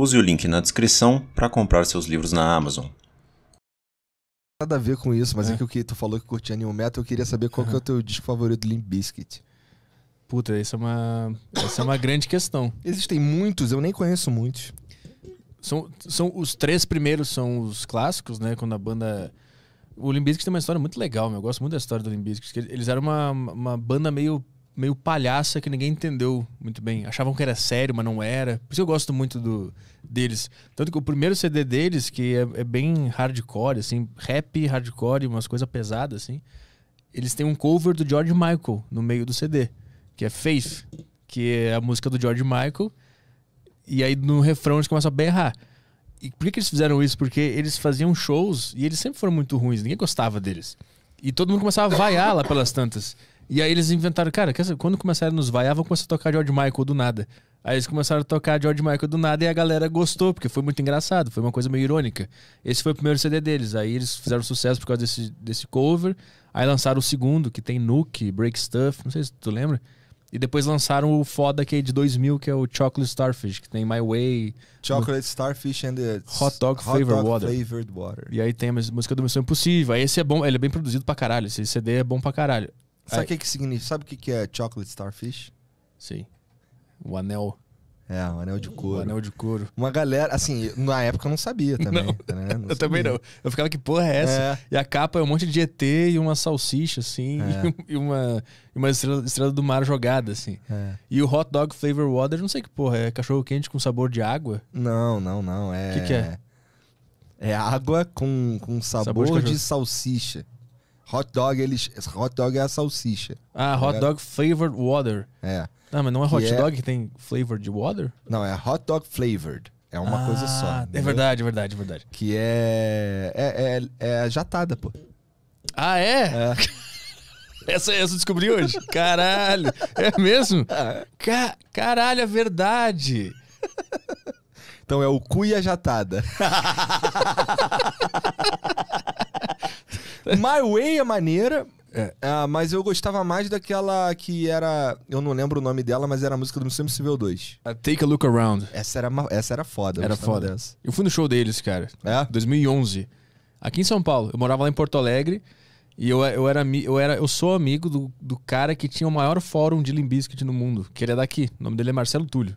Use o link na descrição para comprar seus livros na Amazon. Nada a ver com isso, mas é, é que, o que tu falou que curtia New Metal, eu queria saber qual uhum. que é o teu disco favorito do Limp Bizkit. Puta, isso é uma, essa é uma grande questão. Existem muitos, eu nem conheço muitos. São, são os três primeiros são os clássicos, né? Quando a banda o Limp Bizkit tem uma história muito legal, meu. Eu gosto muito da história do Limp Bizkit. Eles eram uma, uma banda meio meio palhaça que ninguém entendeu muito bem. Achavam que era sério, mas não era. Por isso eu gosto muito do, deles. Tanto que o primeiro CD deles, que é, é bem hardcore, assim, rap, hardcore, umas coisas pesadas, assim. Eles têm um cover do George Michael no meio do CD, que é Faith, que é a música do George Michael. E aí no refrão eles começam a berrar. E por que, que eles fizeram isso? Porque eles faziam shows e eles sempre foram muito ruins, ninguém gostava deles. E todo mundo começava a vaiar lá pelas tantas. E aí eles inventaram, cara, quando começaram a nos vaiar, ah, vão começar a tocar George Michael do nada. Aí eles começaram a tocar George Michael do nada e a galera gostou, porque foi muito engraçado, foi uma coisa meio irônica. Esse foi o primeiro CD deles, aí eles fizeram sucesso por causa desse, desse cover. Aí lançaram o segundo, que tem Nuke, Break Stuff, não sei se tu lembra. E depois lançaram o foda que é de 2000, que é o Chocolate Starfish, que tem My Way. Chocolate no... Starfish and the Hot Dog, Hot Flavored, Dog Water. Flavored Water. E aí tem a música do Missão Impossível. Aí esse é bom, ele é bem produzido pra caralho. Esse CD é bom pra caralho. Sabe o que, que significa? Sabe o que, que é chocolate starfish? Sim. O anel. É, um anel de couro. Um anel de couro. Uma galera, assim, na época eu não sabia também. Não, né? não eu também não. Eu ficava, que porra é essa? É. E a capa é um monte de ET e uma salsicha, assim, é. e uma, e uma estrela, estrela, do mar jogada, assim. É. E o hot dog flavor water, não sei que porra, é cachorro quente com sabor de água? Não, não, não. O é que, que, é? É água com, com sabor, sabor de, de salsicha. Hot dog, eles. Hot dog é a salsicha. Ah, tá hot dog flavored water. É. Não, ah, mas não é hot que é dog é... que tem flavored water? Não, é hot dog flavored. É uma ah, coisa só. É entendeu? É verdade, verdade, verdade. Que é. É, é, é jatada, pô. Ah, é? é. Essa, essa eu descobri hoje. Caralho. É mesmo? É. Ca caralho, é verdade. Então é o cu e a jatada. My Way é maneira. É. Ah, mas eu gostava mais daquela que era. Eu não lembro o nome dela, mas era a música do Missão Impossível 2. Take a Look Around. Essa era, essa era foda. Era foda. Dessa. Eu fui no show deles, cara. É? 2011. Aqui em São Paulo. Eu morava lá em Porto Alegre. E eu, eu, era, eu, era, eu sou amigo do, do cara que tinha o maior fórum de Limbiskit no mundo, que ele é daqui. O nome dele é Marcelo Túlio.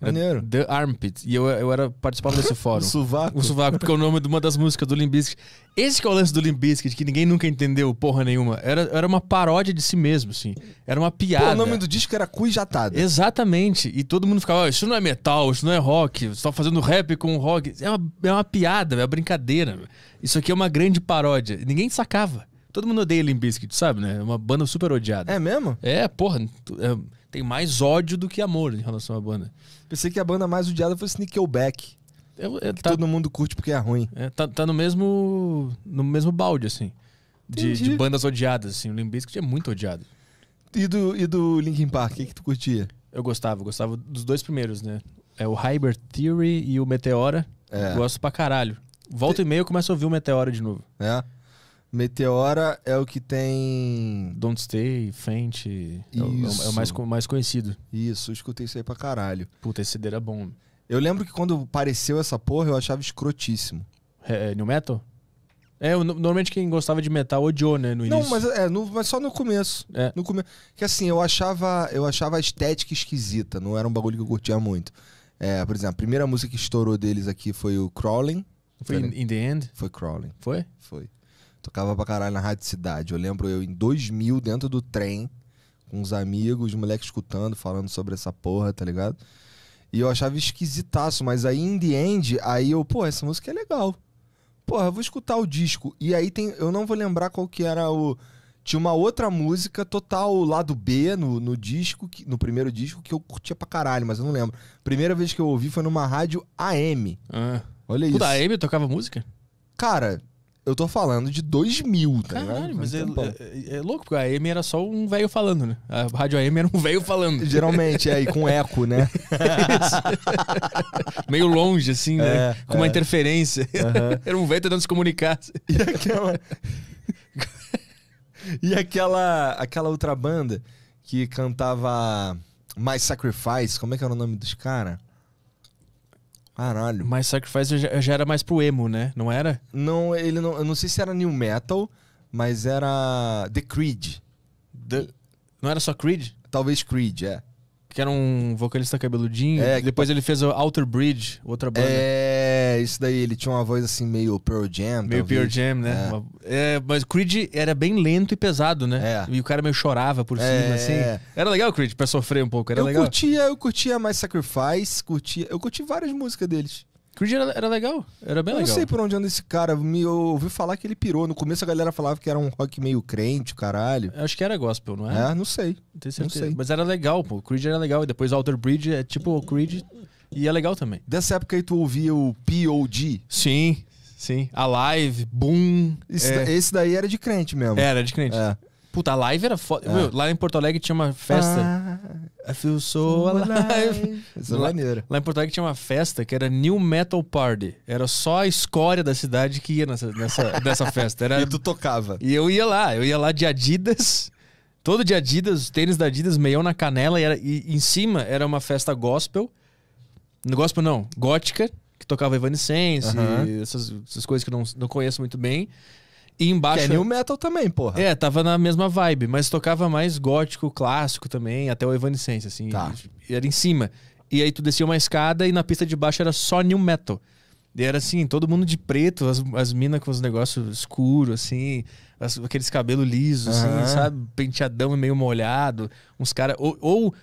É maneiro. The Armpit. E eu, eu era participava desse fórum. o Suvaco. O Suvaco, porque é o nome de uma das músicas do Limbiskit. Esse que é o lance do Limbiskit, que ninguém nunca entendeu porra nenhuma. Era, era uma paródia de si mesmo, assim. Era uma piada. Pô, o nome do disco era Cu Exatamente. E todo mundo ficava, ah, isso não é metal, isso não é rock, você tá fazendo rap com rock. É uma, é uma piada, é uma brincadeira. Isso aqui é uma grande paródia. Ninguém sacava. Todo mundo odeia Limbiskit, sabe, né? É uma banda super odiada. É mesmo? É, porra. É tem mais ódio do que amor em relação à banda. Pensei que a banda mais odiada fosse Nickelback. Eu, eu, é, que tá, todo mundo curte porque é ruim. É, tá, tá no mesmo no mesmo balde, assim. De, de, bandas odiadas, assim. O Limp Bizkit é muito odiado. E do, e do Linkin Park, o que, que tu curtia? Eu gostava, gostava dos dois primeiros, né? É o Hyper Theory e o Meteora. É. Gosto pra caralho. Volta e meia eu começo a ouvir o Meteora de novo. É. Meteora é o que tem. Don't Stay, Fenty. É, o, é o é mais, mais conhecido. Isso, eu escutei isso aí pra caralho. Puta, esse CD era bom. Eu lembro que quando apareceu essa porra, eu achava escrotíssimo. É, é New Metal? É, normalmente quem gostava de metal odiou, né, no início. Não, mas, é, no, mas só no começo. É. No começo. Que assim, eu achava, eu achava a estética esquisita, não era um bagulho que eu curtia muito. É, por exemplo, a primeira música que estourou deles aqui foi o Crawling. Foi in, in, the End? Foi Crawling. Foi? Foi. Tocava pra caralho na Rádio Cidade. Eu lembro eu em 2000 dentro do trem, com os amigos, os moleques escutando, falando sobre essa porra, tá ligado? E eu achava esquisitaço, mas aí in the end, aí eu, pô, essa música é legal. Porra, eu vou escutar o disco. E aí tem. Eu não vou lembrar qual que era o. Tinha uma outra música total lado B no, no disco, que, no primeiro disco, que eu curtia pra caralho, mas eu não lembro. Primeira vez que eu ouvi foi numa rádio AM. Ah. Olha isso. O da AM tocava música? Cara, eu tô falando de 2000, tá Caralho, ligado? mas é, é, é, louco, porque a AM era só um velho falando, né? A rádio AM era um velho falando. Geralmente, é, e com eco, né? Meio longe, assim, né? É, com uma é. interferência. Uhum. Era um velho tentando se comunicar. E aquela... e aquela, aquela outra banda que cantava My Sacrifice, como é que era o nome dos caras? Caralho. Mas Sacrifice já, já, era mais pro emo, né? Não era? Não, ele não. Eu não sei se era new metal, mas era The Creed. The... Não era só Creed? Talvez Creed, é. Que era um vocalista cabeludinho. É, depois que... Tá- ele fez o Outer Bridge, outra banda. É, isso daí. Ele tinha uma voz assim meio Pearl Jam. Meio talvez. Pearl Jam, né? É. Uma... É, mas Creed era bem lento e pesado, né? É. E o cara meio chorava por cima, é. assim. Era legal o Creed, pra sofrer um pouco. Era eu legal. curtia, eu curtia mais Sacrifice, curtia... Eu curti várias músicas deles. Creed era, era legal, era bem eu legal. Eu não sei por onde anda esse cara, me eu ouvi falar que ele pirou. No começo a galera falava que era um rock meio crente, caralho. Eu acho que era gospel, não é? É, não sei. Não tenho certeza. Não sei. Mas era legal, pô. Creed era legal. E depois Alter Bridge é tipo o Creed e é legal também. Dessa época aí tu ouvia o POD? Sim, sim. Alive, Boom. Esse, é... da, esse daí era de crente mesmo. Era de crente. É. Puta, a live era foda. É. Meu, lá em Porto Alegre tinha uma festa. Ah, I feel so alive. Isso é lá, maneiro. Lá em Porto Alegre tinha uma festa que era New Metal Party. Era só a escória da cidade que ia nessa, nessa, nessa festa. Era... E tu tocava. E eu ia lá. Eu ia lá de Adidas. Todo de Adidas, tênis da Adidas, meião na canela. E, era, e em cima era uma festa gospel. No gospel não, gótica. Que tocava Evanescence, uh -huh. essas, essas coisas que eu não, não conheço muito bem. E embaixo. Que é, é new metal também, porra. É, tava na mesma vibe, mas tocava mais gótico, clássico também, até o Evanescence, assim. Tá. Era em cima. E aí tu descia uma escada e na pista de baixo era só new metal. E era assim, todo mundo de preto, as, as minas com os negócios escuros, assim, as, aqueles cabelos lisos, uhum. assim, sabe? Penteadão e meio molhado. Uns caras. Ou, ou,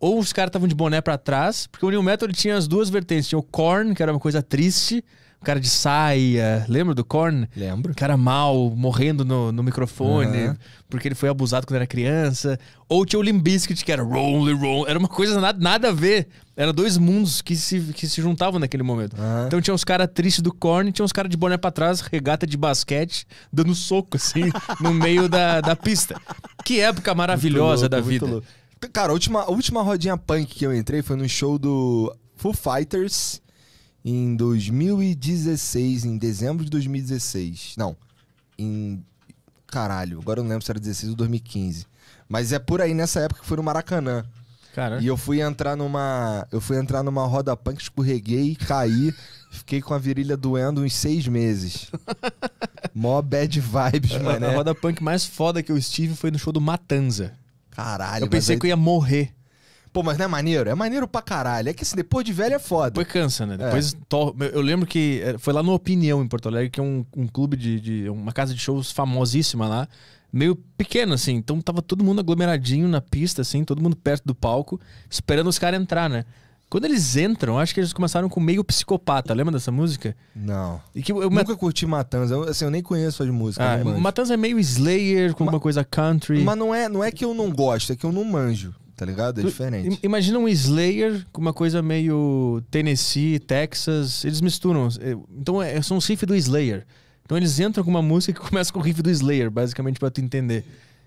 ou, os caras estavam de boné para trás, porque o New Metal tinha as duas vertentes. Tinha o Korn, que era uma coisa triste, o cara de saia. Lembra do Korn? Lembro. Cara mal, morrendo no, no microfone, uhum. porque ele foi abusado quando era criança. Ou tinha o Limbiskit, que era Rolly Roll. Era uma coisa nada, nada a ver. era dois mundos que se, que se juntavam naquele momento. Uhum. Então tinha uns caras tristes do Korn, tinha uns caras de boné pra trás, regata de basquete, dando soco, assim, no meio da, da pista. Que época maravilhosa louco, da vida. Cara, a última, a última rodinha punk que eu entrei foi no show do Foo Fighters em 2016, em dezembro de 2016. Não, em. Caralho, agora eu não lembro se era 16 ou 2015. Mas é por aí nessa época que foi no Maracanã. Cara. E eu fui entrar numa. Eu fui entrar numa roda punk, escorreguei, caí, fiquei com a virilha doendo uns seis meses. Mó bad vibes, mano. A roda punk mais foda que eu estive foi no show do Matanza. Caralho, Eu pensei aí... que eu ia morrer. Pô, mas não é maneiro? É maneiro pra caralho. É que assim, depois de velho é foda. Depois cansa, né? É. Depois. É. To... Eu lembro que é, foi lá no Opinião, em Porto Alegre, que é um, um clube de, de. uma casa de shows famosíssima lá meio pequeno, assim. Então tava todo mundo aglomeradinho na pista, assim, todo mundo perto do palco, esperando os caras entrar, né? Quando eles entram, acho que eles começaram com meio psicopata. Lembra dessa música? Não. E que eu, Nunca curti Matanza. Eu, assim, eu nem conheço as músicas. Ah, Matanza é meio Slayer, com Ma... uma coisa country. Mas não é, não é que eu não gosto, é que eu não manjo tá ligado? É diferente. Imagina um Slayer com uma coisa meio Tennessee, Texas. Eles misturam. Eh, então é, são os riffs do Slayer. Então eles entram com uma música que começa com o riff do Slayer, basicamente, para tu entender.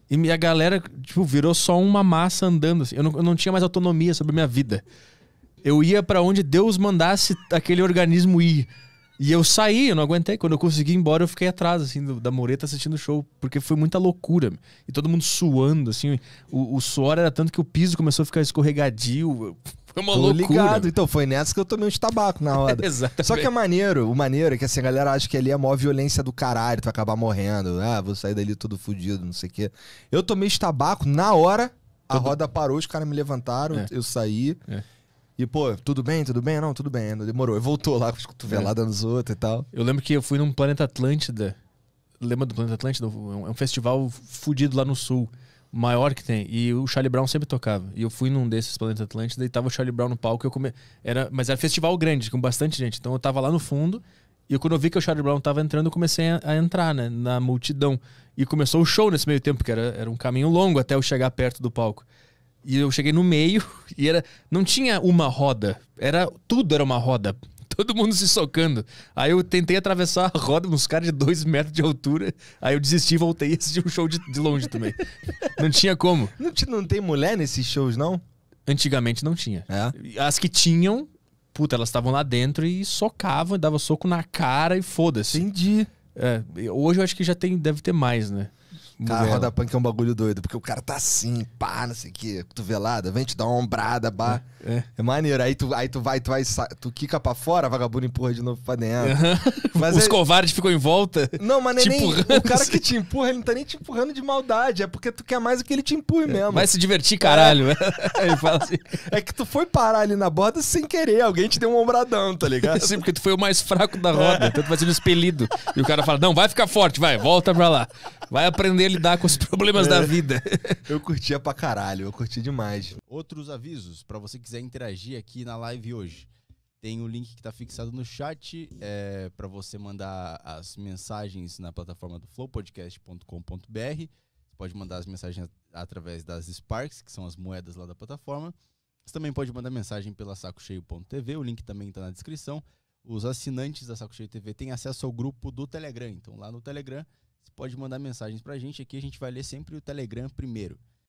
E a galera, tipo, virou só uma massa andando. Assim. Eu, não, eu não tinha mais autonomia sobre a minha vida. Eu ia para onde Deus mandasse aquele organismo ir. E eu saí, eu não aguentei. Quando eu consegui ir embora, eu fiquei atrás, assim, do, da mureta assistindo o show, porque foi muita loucura. E todo mundo suando, assim. O, o suor era tanto que o piso começou a ficar escorregadio. Foi uma Tô loucura. ligado. Então, foi nessa que eu tomei um tabaco na hora Exatamente. Só que é maneiro, o maneiro é que assim, a galera acha que ali é a maior violência do caralho, tu vai acabar morrendo. Ah, vou sair dali todo fodido, não sei o quê. Eu tomei os tabaco na hora, a roda parou, os caras me levantaram, é. eu saí. É. E, pô, tudo bem, tudo bem? Não, tudo bem. Não né? demorou. Ele voltou lá com as cotoveladas é. nos outros e tal. Eu lembro que eu fui num Planeta Atlântida. Lembra do Planeta Atlântida? É, é um festival fudido lá no sul. Maior que tem. E o Charlie Brown sempre tocava. E eu fui num desses Planeta Atlântida e tava o Charlie Brown no palco. Eu come... era... Mas era festival grande, com bastante gente. Então eu tava lá no fundo. E quando eu vi que o Charlie Brown tava entrando, eu comecei a, a entrar, né? Na multidão. E começou o show nesse meio tempo, que era, era um caminho longo até eu chegar perto do palco. E eu cheguei no meio e era não tinha uma roda, era tudo era uma roda. Todo mundo se socando. Aí eu tentei atravessar a roda, uns caras de dois metros de altura. Aí eu desisti, voltei e assisti um show de, de longe também. não tinha como. Não, não tem mulher nesses shows, não? Antigamente não tinha. É? As que tinham, puta, elas estavam lá dentro e socavam, e dava soco na cara e foda-se. Entendi. É, hoje eu acho que já tem, deve ter mais, né? Cara, tá, roda punk é um bagulho doido, porque o cara tá assim, pá, não sei o quê, cotovelada, vem te dar uma ombrada, bah. É, é. é, maneiro. Aí tu, aí tu vai, tu vai, tu quica pra fora, vagabundo empurra de novo pra dentro. Os é... covardes ficam em volta. Não, mas é nem, o cara que te empurra, ele não tá nem te empurrando de maldade, é porque tu quer mais do que ele te empurre é, mesmo. Vai se divertir, caralho. Né? fala assim. É que tu foi parar ali na borda sem querer, alguém te deu um ombradão, tá ligado? Sim, porque tu foi o mais fraco da roda, é. então tu vai sendo expelido. E o cara fala, não, vai ficar forte, vai, volta pra lá. Vai aprender lidar com os problemas é. da vida. Eu curtia pra caralho, eu curti demais. Outros avisos, para você quiser interagir aqui na live hoje. Tem o link que tá fixado no chat é, para você mandar as mensagens na plataforma do flowpodcast.com.br. Você pode mandar as mensagens através das Sparks, que são as moedas lá da plataforma. Você também pode mandar mensagem pela sacocheio.tv, o link também está na descrição. Os assinantes da Saco Cheio TV têm acesso ao grupo do Telegram. Então, lá no Telegram, você pode mandar mensagens para a gente aqui, a gente vai ler sempre o Telegram primeiro.